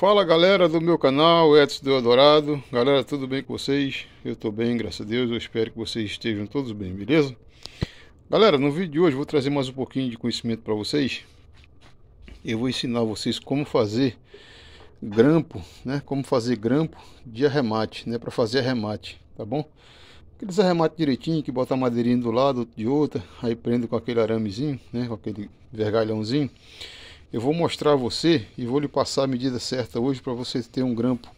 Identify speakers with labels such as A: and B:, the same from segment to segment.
A: Fala galera do meu canal, Edson Adorado. Galera, tudo bem com vocês? Eu estou bem, graças a Deus. Eu espero que vocês estejam todos bem, beleza? Galera, no vídeo de hoje vou trazer mais um pouquinho de conhecimento para vocês. Eu vou ensinar vocês como fazer grampo, né? Como fazer grampo de arremate, né? Para fazer arremate, tá bom? Aqueles arremate direitinho, que bota a madeirinha do lado, de outra, aí prende com aquele aramezinho, né? Com aquele vergalhãozinho eu vou mostrar a você e vou lhe passar a medida certa hoje para você ter um grampo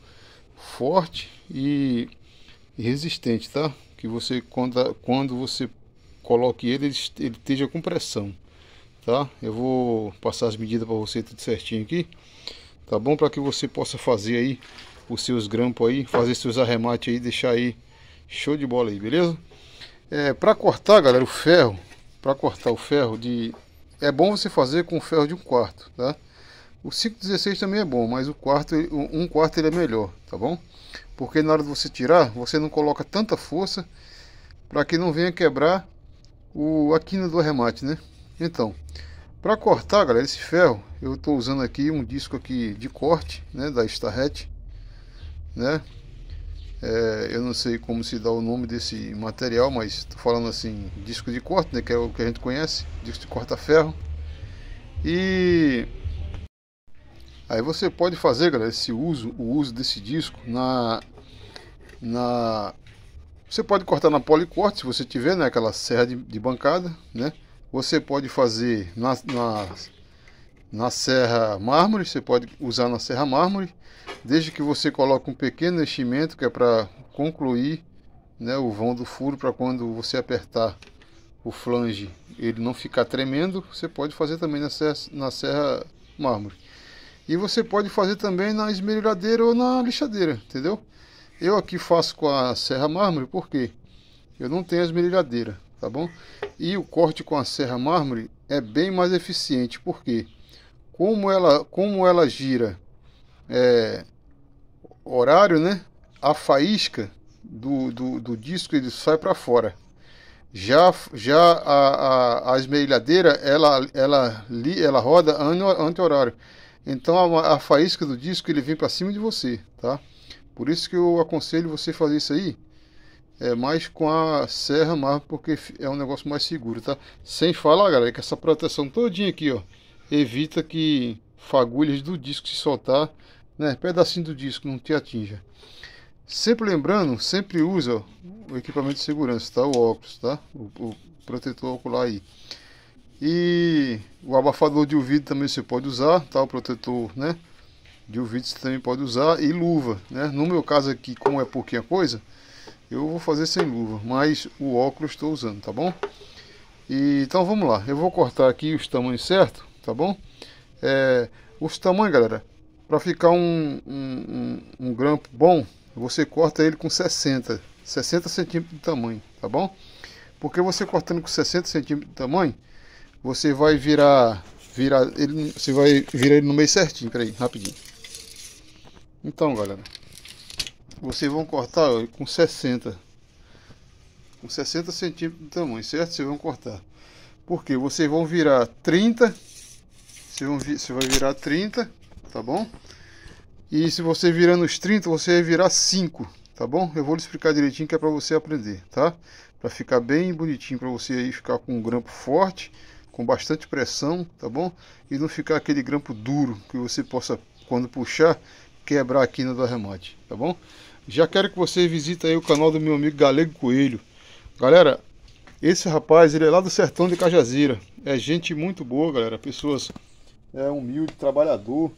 A: forte e resistente, tá? Que você quando, quando você coloque ele, ele esteja com pressão, tá? Eu vou passar as medidas para você tudo certinho aqui, tá bom? Para que você possa fazer aí os seus grampos aí, fazer seus arremates aí, deixar aí show de bola aí, beleza? É, para cortar, galera, o ferro, para cortar o ferro de é bom você fazer com ferro de um quarto, tá? O 516 também é bom, mas o quarto, um quarto ele é melhor, tá bom? Porque na hora de você tirar, você não coloca tanta força para que não venha quebrar o, a quina do arremate, né? Então, para cortar, galera, esse ferro, eu estou usando aqui um disco aqui de corte, né, da Starret, né? É, eu não sei como se dá o nome desse material, mas estou falando assim, disco de corte, né, que é o que a gente conhece, disco de corta-ferro. E aí você pode fazer, galera, esse uso, o uso desse disco na na você pode cortar na policorte, se você tiver, né, aquela serra de, de bancada, né? Você pode fazer na, na na serra mármore, você pode usar na serra mármore, desde que você coloque um pequeno enchimento que é para concluir né, o vão do furo para quando você apertar o flange ele não ficar tremendo, você pode fazer também na serra, na serra mármore. E você pode fazer também na esmerilhadeira ou na lixadeira, entendeu? Eu aqui faço com a serra mármore porque eu não tenho a esmerilhadeira, tá bom? E o corte com a serra mármore é bem mais eficiente, porque quê? como ela, como ela gira é, horário, né? A faísca do, do, do disco ele sai para fora. Já, já a, a, a esmerilhadeira ela, ela, ela roda anti-horário. Então a, a faísca do disco ele vem para cima de você, tá? Por isso que eu aconselho você fazer isso aí é mais com a serra mais porque é um negócio mais seguro, tá? Sem falar, galera, que essa proteção todinha aqui, ó, evita que fagulhas do disco se soltar, né, pedacinho do disco não te atinja. Sempre lembrando, sempre usa o equipamento de segurança, tá? O óculos, tá? O, o protetor ocular aí. E o abafador de ouvido também você pode usar, tá? O protetor, né? De ouvido você também pode usar e luva, né? No meu caso aqui, como é pouquinha coisa, eu vou fazer sem luva, mas o óculos estou usando, tá bom? E, então vamos lá, eu vou cortar aqui os tamanhos certos tá bom? É, os tamanhos, tá galera, para ficar um, um, um, um, grampo bom, você corta ele com 60, 60 centímetros de tamanho, tá bom? Porque você cortando com 60 centímetros de tamanho, você vai virar, virar ele, você vai virar ele no meio certinho, peraí, rapidinho. Então, galera, vocês vão cortar ó, com 60, com 60 centímetros de tamanho, certo? Vocês vão cortar. Porque vocês vão virar 30 você vai virar 30, tá bom? E se você virar nos 30, você vai virar 5, tá bom? Eu vou lhe explicar direitinho que é para você aprender, tá? Para ficar bem bonitinho, para você aí ficar com um grampo forte, com bastante pressão, tá bom? E não ficar aquele grampo duro que você possa, quando puxar, quebrar aqui no do arremate, tá bom? Já quero que você visite aí o canal do meu amigo Galego Coelho. Galera, esse rapaz, ele é lá do sertão de Cajazeira, É gente muito boa, galera. Pessoas é humilde, trabalhador,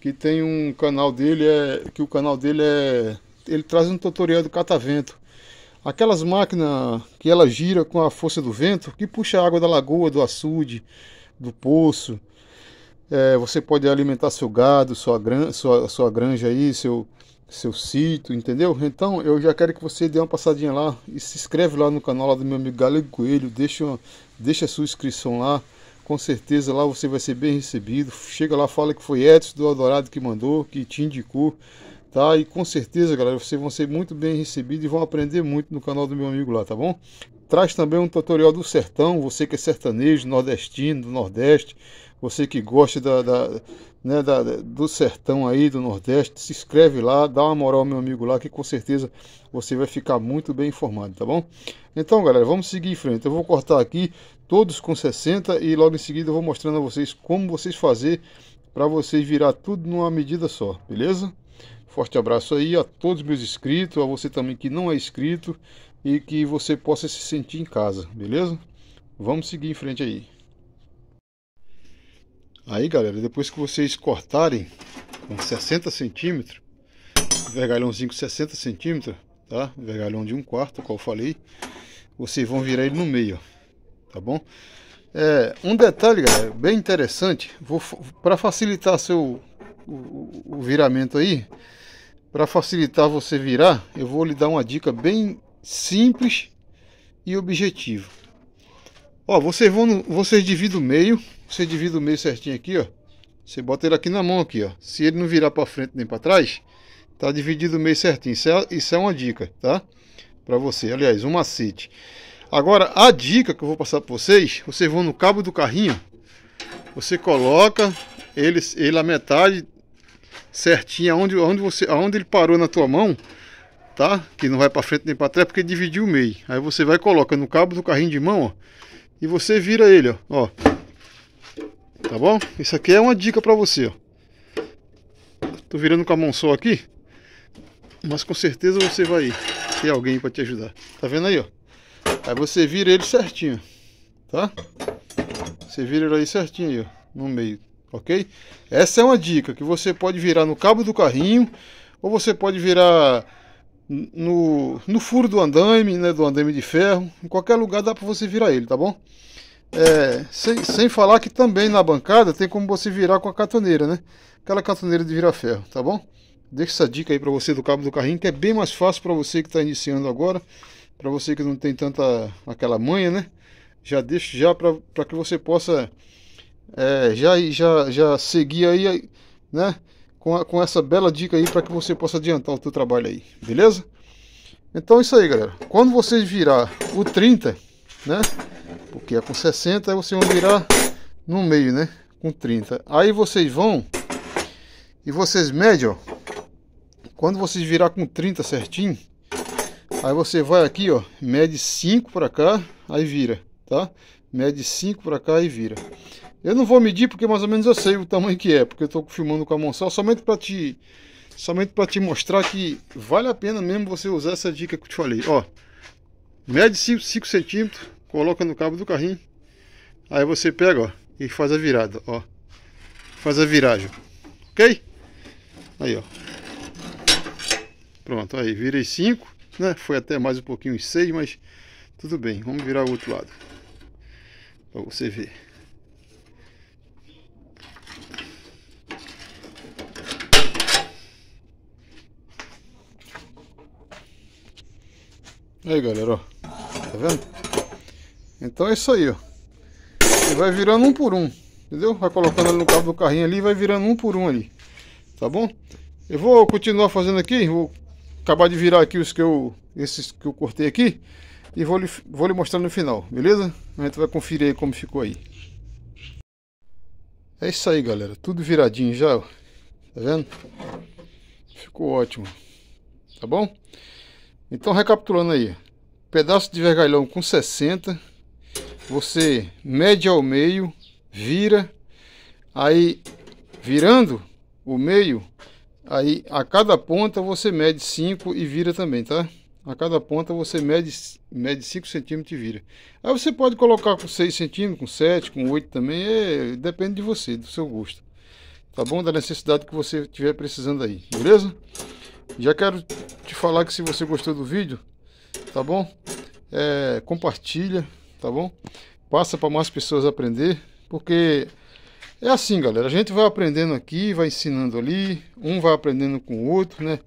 A: que tem um canal dele, é, que o canal dele é. Ele traz um tutorial do catavento. Aquelas máquinas que ela gira com a força do vento, que puxa a água da lagoa, do açude, do poço. É, você pode alimentar seu gado, sua, gran, sua, sua granja aí, seu, seu sítio, entendeu? Então eu já quero que você dê uma passadinha lá e se inscreve lá no canal lá do meu amigo Galego Coelho, deixa, deixa a sua inscrição lá. Com certeza lá você vai ser bem recebido. Chega lá, fala que foi Edson do adorado que mandou, que te indicou, tá? E com certeza, galera, vocês vão ser muito bem recebidos e vão aprender muito no canal do meu amigo lá, tá bom? Traz também um tutorial do sertão, você que é sertanejo, nordestino, do Nordeste, você que gosta da, da, né, da, do sertão aí, do Nordeste, se inscreve lá, dá uma moral ao meu amigo lá, que com certeza você vai ficar muito bem informado, tá bom? Então, galera, vamos seguir em frente. Eu vou cortar aqui, todos com 60 e logo em seguida eu vou mostrando a vocês como vocês fazer para vocês virar tudo numa medida só, beleza? Forte abraço aí a todos meus inscritos, a você também que não é inscrito e que você possa se sentir em casa, beleza? Vamos seguir em frente aí. Aí galera, depois que vocês cortarem com 60 centímetros, vergalhãozinho com 60 centímetros, tá? Vergalhão de um quarto, qual eu falei, vocês vão virar ele no meio, ó tá bom? É, um detalhe, galera, bem interessante, para facilitar seu o, o viramento aí, para facilitar você virar, eu vou lhe dar uma dica bem simples e objetiva. Ó, vocês vão, no, vocês dividem o meio, você divide o meio certinho aqui, ó. Você bota ele aqui na mão aqui, ó. Se ele não virar para frente nem para trás, tá dividido o meio certinho. Isso é, isso é uma dica, tá? Para você, aliás, um macete. Agora, a dica que eu vou passar para vocês, vocês vão no cabo do carrinho, você coloca ele, ele a metade certinha onde, onde, você, aonde ele parou na tua mão, tá? Que não vai para frente nem para trás, porque dividiu o meio. Aí você vai coloca no cabo do carrinho de mão, ó, e você vira ele, ó, ó. Tá bom? Isso aqui é uma dica para você, ó. Tô virando com a mão só aqui, mas com certeza você vai ter alguém para te ajudar. Tá vendo aí, ó? Aí você vira ele certinho, tá? Você vira ele aí certinho, no meio, ok? Essa é uma dica que você pode virar no cabo do carrinho ou você pode virar no, no furo do andaime, né, do andaime de ferro, em qualquer lugar dá para você virar ele, tá bom? É, sem, sem falar que também na bancada tem como você virar com a catoneira, né? Aquela catoneira de virar ferro, tá bom? Deixa essa dica aí para você do cabo do carrinho, que é bem mais fácil para você que está iniciando agora para você que não tem tanta aquela manha, né? Já deixo já para que você possa é, já já já seguir aí, né? Com, a, com essa bela dica aí para que você possa adiantar o teu trabalho aí, beleza? Então é isso aí, galera. Quando vocês virar o 30, né? Porque é com 60, aí vocês vão virar no meio, né? Com 30. Aí vocês vão e vocês medem, ó. Quando vocês virar com 30 certinho, Aí você vai aqui, ó, mede 5 para cá, aí vira, tá? Mede 5 para cá e vira. Eu não vou medir porque mais ou menos eu sei o tamanho que é, porque eu estou filmando com a mão só, somente para te somente para te mostrar que vale a pena mesmo você usar essa dica que eu te falei, ó. Mede 5 centímetros, coloca no cabo do carrinho, aí você pega, ó, e faz a virada, ó. Faz a viragem, ok? Aí, ó. Pronto, aí, virei 5 né? Foi até mais um pouquinho os 6, mas tudo bem. Vamos virar o outro lado. Para você ver. Aí galera, ó. Tá vendo? Então é isso aí, ó. Você vai virando um por um. Entendeu? Vai colocando ali no cabo do carrinho ali e vai virando um por um ali. Tá bom? Eu vou continuar fazendo aqui. Vou acabar de virar aqui os que eu, esses que eu cortei aqui e vou lhe, vou lhe mostrando no final, beleza? A gente vai conferir aí como ficou aí. É isso aí, galera. Tudo viradinho já, ó. Tá vendo? Ficou ótimo. Tá bom? Então, recapitulando aí. Pedaço de vergalhão com 60. Você mede ao meio, vira. Aí, virando o meio, Aí a cada ponta você mede 5 e vira também, tá? A cada ponta você mede, mede 5 centímetros e vira. Aí você pode colocar com 6 centímetros, com 7, com 8 também, é, depende de você, do seu gosto. Tá bom? Da necessidade que você estiver precisando aí, beleza? Já quero te falar que se você gostou do vídeo, tá bom? É, compartilha, tá bom? Passa para mais pessoas aprender, porque é assim, galera. A gente vai aprendendo aqui, vai ensinando ali, um vai aprendendo com o outro, né?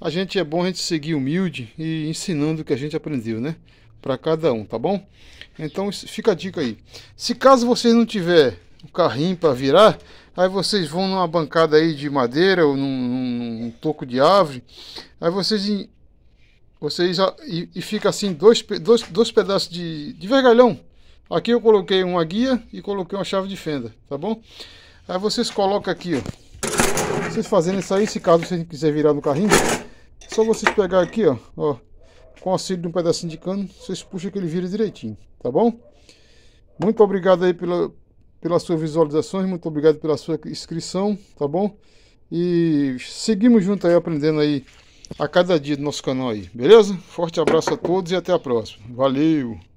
A: A gente é bom a gente seguir humilde e ensinando o que a gente aprendeu, né? Para cada um, tá bom? Então fica a dica aí. Se caso vocês não tiver o carrinho para virar, aí vocês vão numa bancada aí de madeira ou num, num, num toco de árvore, aí vocês vocês e, e fica assim dois, dois, dois pedaços de, de vergalhão Aqui eu coloquei uma guia e coloquei uma chave de fenda, tá bom? Aí vocês colocam aqui, ó. Vocês fazendo isso aí, se caso você quiser virar no carrinho, só vocês pegar aqui, ó, ó com auxílio de um pedacinho de cano, vocês puxam que ele vira direitinho, tá bom? Muito obrigado aí pela, pelas suas visualizações, muito obrigado pela sua inscrição, tá bom? E seguimos junto aí aprendendo aí a cada dia do nosso canal aí, beleza? Forte abraço a todos e até a próxima. Valeu!